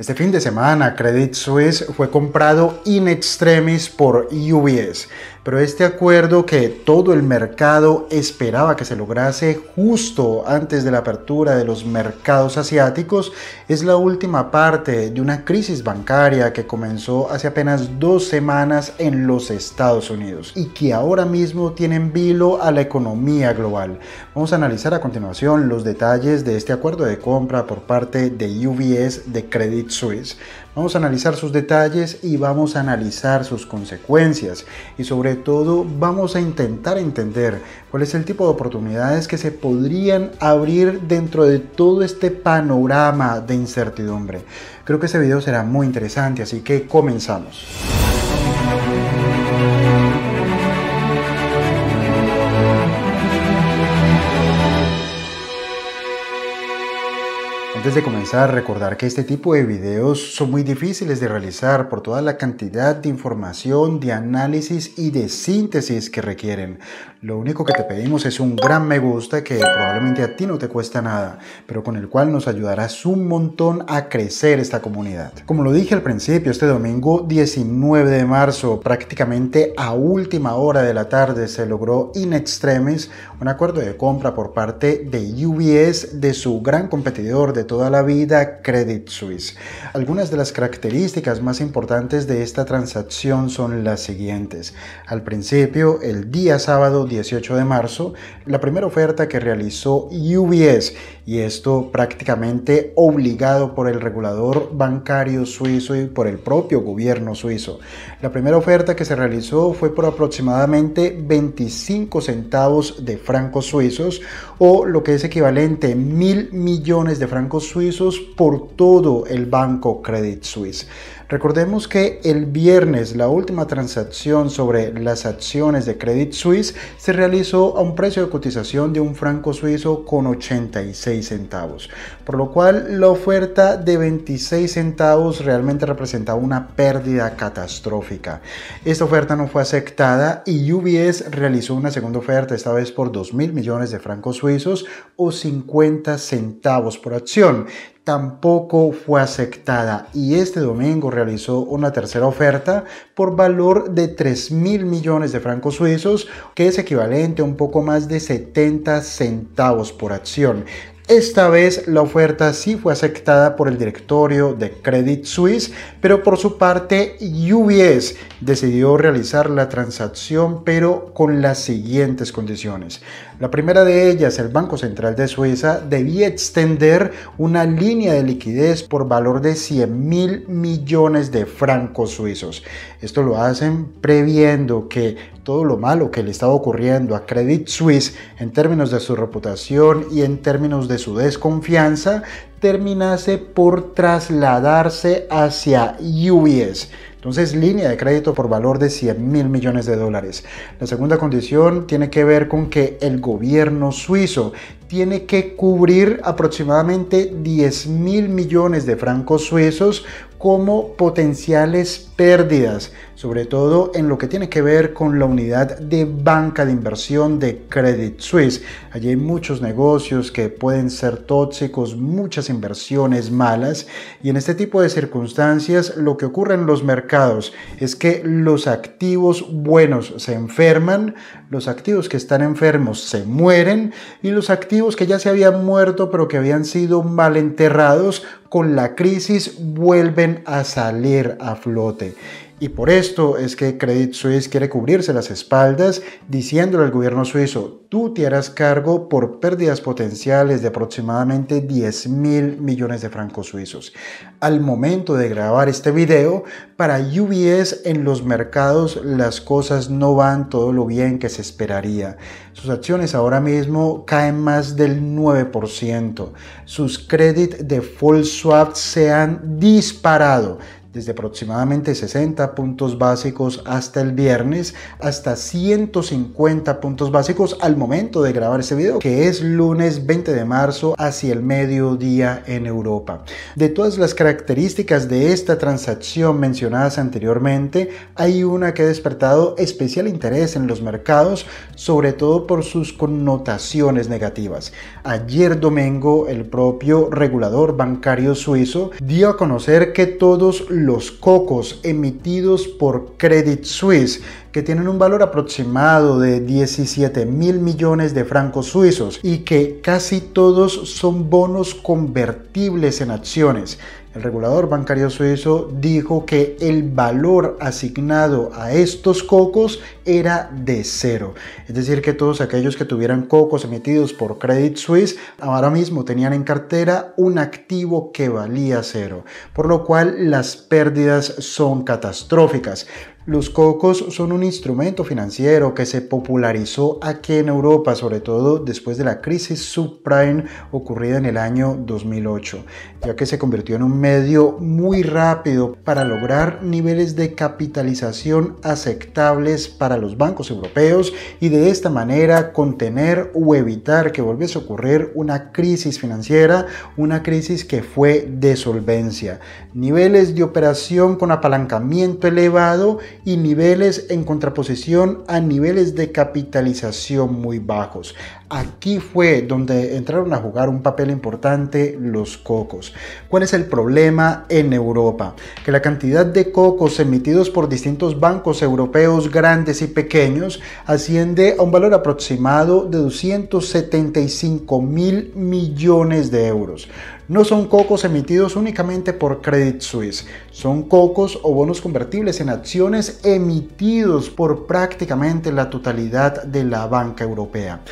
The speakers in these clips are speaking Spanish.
Este fin de semana, Credit Suisse fue comprado in extremis por UBS, pero este acuerdo que todo el mercado esperaba que se lograse justo antes de la apertura de los mercados asiáticos es la última parte de una crisis bancaria que comenzó hace apenas dos semanas en los Estados Unidos y que ahora mismo tiene en vilo a la economía global. Vamos a analizar a continuación los detalles de este acuerdo de compra por parte de UBS de Credit Suisse. Vamos a analizar sus detalles y vamos a analizar sus consecuencias y sobre todo vamos a intentar entender cuál es el tipo de oportunidades que se podrían abrir dentro de todo este panorama de incertidumbre. Creo que este video será muy interesante, así que comenzamos. Antes de comenzar, recordar que este tipo de videos son muy difíciles de realizar por toda la cantidad de información, de análisis y de síntesis que requieren. Lo único que te pedimos es un gran me gusta que probablemente a ti no te cuesta nada, pero con el cual nos ayudarás un montón a crecer esta comunidad. Como lo dije al principio, este domingo 19 de marzo, prácticamente a última hora de la tarde, se logró in extremis un acuerdo de compra por parte de UBS de su gran competidor de toda la vida Credit Suisse. Algunas de las características más importantes de esta transacción son las siguientes. Al principio, el día sábado 18 de marzo, la primera oferta que realizó UBS y esto prácticamente obligado por el regulador bancario suizo y por el propio gobierno suizo. La primera oferta que se realizó fue por aproximadamente 25 centavos de francos suizos o lo que es equivalente a mil millones de francos suizos por todo el banco Credit Suisse. Recordemos que el viernes la última transacción sobre las acciones de Credit Suisse se realizó a un precio de cotización de un franco suizo con 86 centavos, por lo cual la oferta de 26 centavos realmente representaba una pérdida catastrófica. Esta oferta no fue aceptada y UBS realizó una segunda oferta, esta vez por 2 mil millones de francos suizos o 50 centavos por acción, tampoco fue aceptada y este domingo realizó una tercera oferta por valor de 3 mil millones de francos suizos, que es equivalente a un poco más de 70 centavos por acción. Esta vez la oferta sí fue aceptada por el directorio de Credit Suisse, pero por su parte UBS decidió realizar la transacción pero con las siguientes condiciones. La primera de ellas, el Banco Central de Suiza, debía extender una línea de liquidez por valor de 100 mil millones de francos suizos. Esto lo hacen previendo que todo lo malo que le estaba ocurriendo a Credit Suisse en términos de su reputación y en términos de su desconfianza terminase por trasladarse hacia UBS. Entonces, línea de crédito por valor de 100 mil millones de dólares. La segunda condición tiene que ver con que el gobierno suizo tiene que cubrir aproximadamente 10 mil millones de francos suizos como potenciales pérdidas sobre todo en lo que tiene que ver con la unidad de banca de inversión de Credit Suisse. Allí hay muchos negocios que pueden ser tóxicos, muchas inversiones malas y en este tipo de circunstancias lo que ocurre en los mercados es que los activos buenos se enferman, los activos que están enfermos se mueren y los activos que ya se habían muerto pero que habían sido mal enterrados con la crisis vuelven a salir a flote. Y por esto es que Credit Suisse quiere cubrirse las espaldas diciéndole al gobierno suizo, tú te harás cargo por pérdidas potenciales de aproximadamente 10 mil millones de francos suizos. Al momento de grabar este video, para UBS en los mercados las cosas no van todo lo bien que se esperaría. Sus acciones ahora mismo caen más del 9%. Sus de full swap se han disparado desde aproximadamente 60 puntos básicos hasta el viernes, hasta 150 puntos básicos al momento de grabar este video, que es lunes 20 de marzo hacia el mediodía en Europa. De todas las características de esta transacción mencionadas anteriormente, hay una que ha despertado especial interés en los mercados, sobre todo por sus connotaciones negativas. Ayer domingo, el propio regulador bancario suizo dio a conocer que todos los los cocos emitidos por Credit Suisse, que tienen un valor aproximado de 17 mil millones de francos suizos y que casi todos son bonos convertibles en acciones. El regulador bancario suizo dijo que el valor asignado a estos cocos era de cero. Es decir, que todos aquellos que tuvieran cocos emitidos por Credit Suisse ahora mismo tenían en cartera un activo que valía cero, por lo cual las pérdidas son catastróficas. Los cocos son un instrumento financiero que se popularizó aquí en Europa, sobre todo después de la crisis subprime ocurrida en el año 2008, ya que se convirtió en un medio muy rápido para lograr niveles de capitalización aceptables para los bancos europeos y de esta manera contener o evitar que volviese a ocurrir una crisis financiera, una crisis que fue de solvencia. Niveles de operación con apalancamiento elevado y niveles en contraposición a niveles de capitalización muy bajos. Aquí fue donde entraron a jugar un papel importante los cocos. ¿Cuál es el problema en Europa? Que la cantidad de cocos emitidos por distintos bancos europeos grandes y pequeños asciende a un valor aproximado de 275 mil millones de euros. No son cocos emitidos únicamente por Credit Suisse, son cocos o bonos convertibles en acciones emitidos por prácticamente la totalidad de la banca europea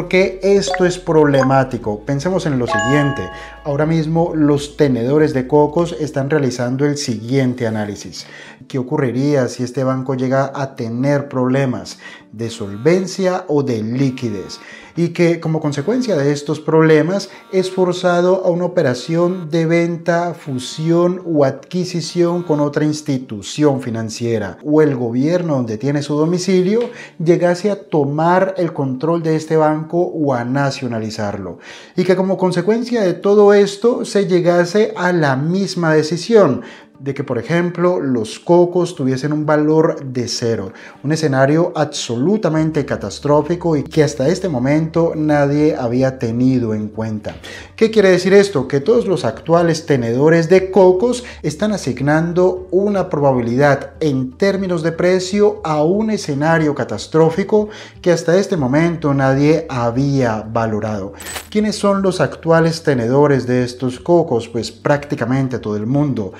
por qué esto es problemático? Pensemos en lo siguiente. Ahora mismo los tenedores de cocos están realizando el siguiente análisis. ¿Qué ocurriría si este banco llega a tener problemas de solvencia o de liquidez? Y que como consecuencia de estos problemas es forzado a una operación de venta, fusión o adquisición con otra institución financiera o el gobierno donde tiene su domicilio llegase a tomar el control de este banco o a nacionalizarlo. Y que como consecuencia de todo esto se llegase a la misma decisión, de que, por ejemplo, los cocos tuviesen un valor de cero, un escenario absolutamente catastrófico y que hasta este momento nadie había tenido en cuenta. ¿Qué quiere decir esto? Que todos los actuales tenedores de cocos están asignando una probabilidad en términos de precio a un escenario catastrófico que hasta este momento nadie había valorado. ¿Quiénes son los actuales tenedores de estos cocos? Pues prácticamente todo el mundo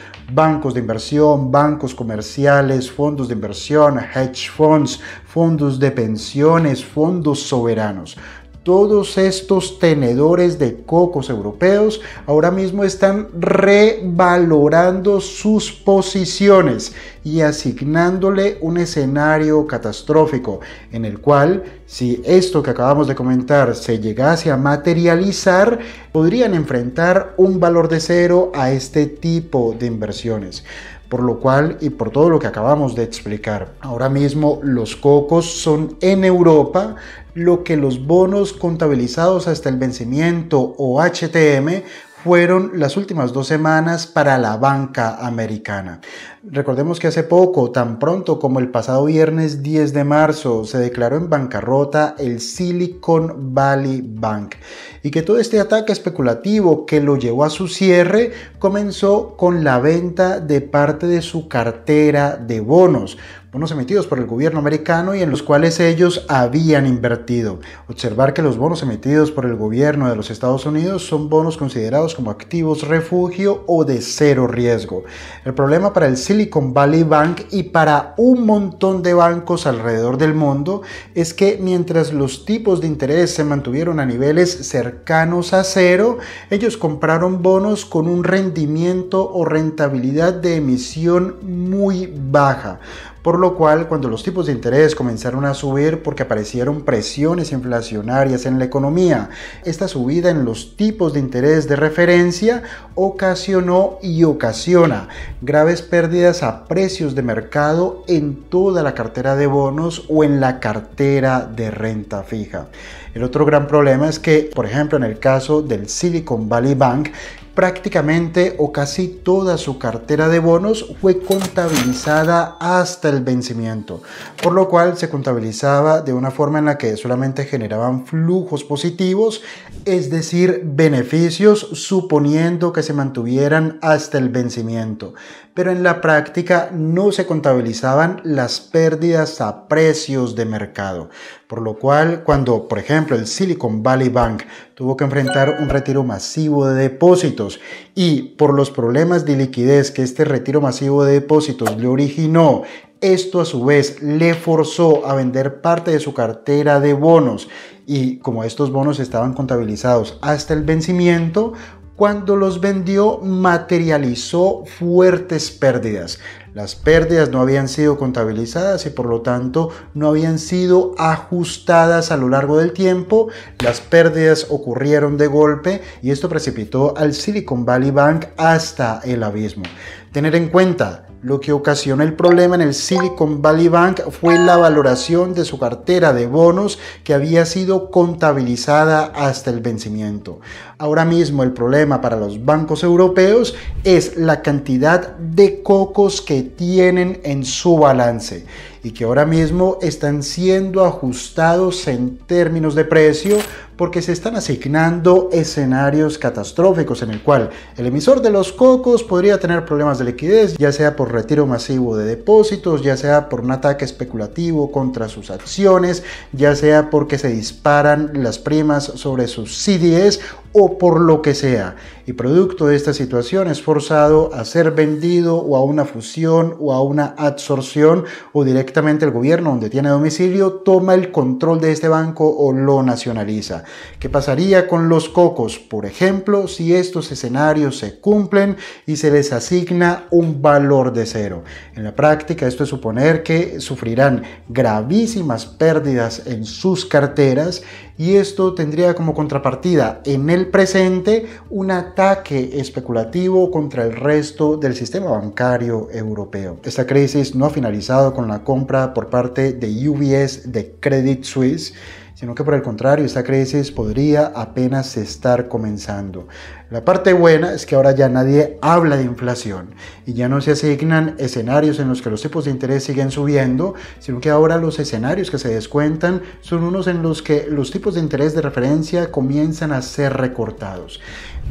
bancos de inversión, bancos comerciales, fondos de inversión, hedge funds, fondos de pensiones, fondos soberanos. Todos estos tenedores de cocos europeos ahora mismo están revalorando sus posiciones y asignándole un escenario catastrófico en el cual si esto que acabamos de comentar se llegase a materializar, podrían enfrentar un valor de cero a este tipo de inversiones. Por lo cual y por todo lo que acabamos de explicar, ahora mismo los cocos son en Europa lo que los bonos contabilizados hasta el vencimiento o HTM fueron las últimas dos semanas para la banca americana. Recordemos que hace poco, tan pronto como el pasado viernes 10 de marzo, se declaró en bancarrota el Silicon Valley Bank y que todo este ataque especulativo que lo llevó a su cierre comenzó con la venta de parte de su cartera de bonos, bonos emitidos por el gobierno americano y en los cuales ellos habían invertido. Observar que los bonos emitidos por el gobierno de los Estados Unidos son bonos considerados como activos refugio o de cero riesgo. El problema para el Silicon Valley Bank y para un montón de bancos alrededor del mundo es que mientras los tipos de interés se mantuvieron a niveles cercanos a cero, ellos compraron bonos con un rendimiento o rentabilidad de emisión muy baja por lo cual cuando los tipos de interés comenzaron a subir porque aparecieron presiones inflacionarias en la economía, esta subida en los tipos de interés de referencia ocasionó y ocasiona graves pérdidas a precios de mercado en toda la cartera de bonos o en la cartera de renta fija. El otro gran problema es que, por ejemplo, en el caso del Silicon Valley Bank, prácticamente o casi toda su cartera de bonos fue contabilizada hasta el vencimiento, por lo cual se contabilizaba de una forma en la que solamente generaban flujos positivos, es decir, beneficios suponiendo que se mantuvieran hasta el vencimiento pero en la práctica no se contabilizaban las pérdidas a precios de mercado, por lo cual cuando, por ejemplo, el Silicon Valley Bank tuvo que enfrentar un retiro masivo de depósitos y por los problemas de liquidez que este retiro masivo de depósitos le originó, esto a su vez le forzó a vender parte de su cartera de bonos y como estos bonos estaban contabilizados hasta el vencimiento, cuando los vendió materializó fuertes pérdidas. Las pérdidas no habían sido contabilizadas y por lo tanto no habían sido ajustadas a lo largo del tiempo. Las pérdidas ocurrieron de golpe y esto precipitó al Silicon Valley Bank hasta el abismo. Tener en cuenta, lo que ocasionó el problema en el Silicon Valley Bank fue la valoración de su cartera de bonos que había sido contabilizada hasta el vencimiento. Ahora mismo el problema para los bancos europeos es la cantidad de cocos que tienen en su balance y que ahora mismo están siendo ajustados en términos de precio porque se están asignando escenarios catastróficos en el cual el emisor de los cocos podría tener problemas de liquidez, ya sea por retiro masivo de depósitos, ya sea por un ataque especulativo contra sus acciones, ya sea porque se disparan las primas sobre sus CDS o por lo que sea, y producto de esta situación es forzado a ser vendido o a una fusión o a una absorción o directamente el gobierno donde tiene domicilio toma el control de este banco o lo nacionaliza. ¿Qué pasaría con los cocos, por ejemplo, si estos escenarios se cumplen y se les asigna un valor de cero? En la práctica esto es suponer que sufrirán gravísimas pérdidas en sus carteras y esto tendría como contrapartida en el presente un ataque especulativo contra el resto del sistema bancario europeo. Esta crisis no ha finalizado con la compra por parte de UBS de Credit Suisse sino que por el contrario, esta crisis podría apenas estar comenzando. La parte buena es que ahora ya nadie habla de inflación y ya no se asignan escenarios en los que los tipos de interés siguen subiendo, sino que ahora los escenarios que se descuentan son unos en los que los tipos de interés de referencia comienzan a ser recortados.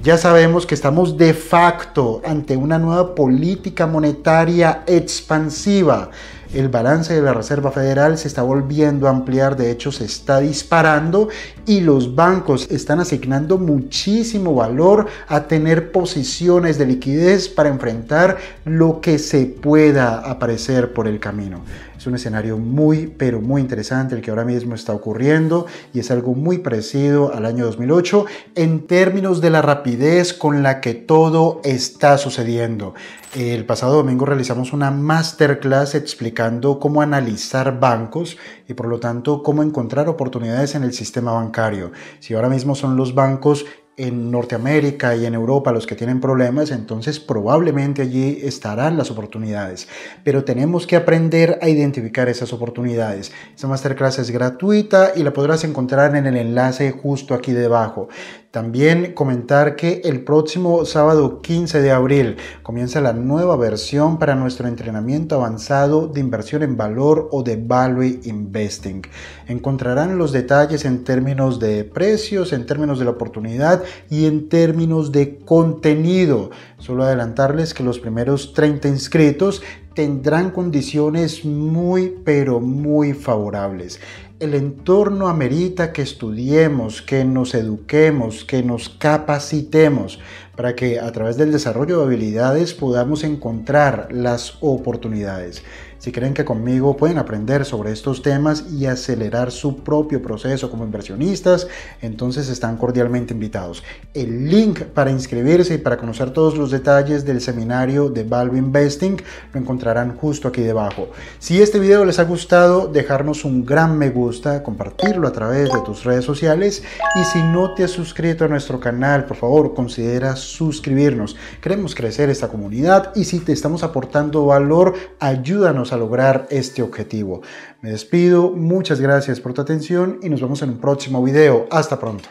Ya sabemos que estamos de facto ante una nueva política monetaria expansiva el balance de la Reserva Federal se está volviendo a ampliar, de hecho se está disparando y los bancos están asignando muchísimo valor a tener posiciones de liquidez para enfrentar lo que se pueda aparecer por el camino. Es un escenario muy, pero muy interesante el que ahora mismo está ocurriendo y es algo muy parecido al año 2008 en términos de la rapidez con la que todo está sucediendo. El pasado domingo realizamos una masterclass explicando cómo analizar bancos y por lo tanto cómo encontrar oportunidades en el sistema bancario. Si ahora mismo son los bancos en Norteamérica y en Europa los que tienen problemas, entonces probablemente allí estarán las oportunidades. Pero tenemos que aprender a identificar esas oportunidades. Esta masterclass es gratuita y la podrás encontrar en el enlace justo aquí debajo. También comentar que el próximo sábado 15 de abril comienza la nueva versión para nuestro entrenamiento avanzado de inversión en valor o de Value Investing. Encontrarán los detalles en términos de precios, en términos de la oportunidad y en términos de contenido. Solo adelantarles que los primeros 30 inscritos tendrán condiciones muy pero muy favorables el entorno amerita que estudiemos, que nos eduquemos, que nos capacitemos para que a través del desarrollo de habilidades podamos encontrar las oportunidades. Si creen que conmigo pueden aprender sobre estos temas y acelerar su propio proceso como inversionistas, entonces están cordialmente invitados. El link para inscribirse y para conocer todos los detalles del seminario de Value Investing lo encontrarán justo aquí debajo. Si este video les ha gustado, dejarnos un gran me gusta, compartirlo a través de tus redes sociales y si no te has suscrito a nuestro canal, por favor, considera suscribirnos. Queremos crecer esta comunidad y si te estamos aportando valor, ayúdanos a lograr este objetivo. Me despido, muchas gracias por tu atención y nos vemos en un próximo video. Hasta pronto.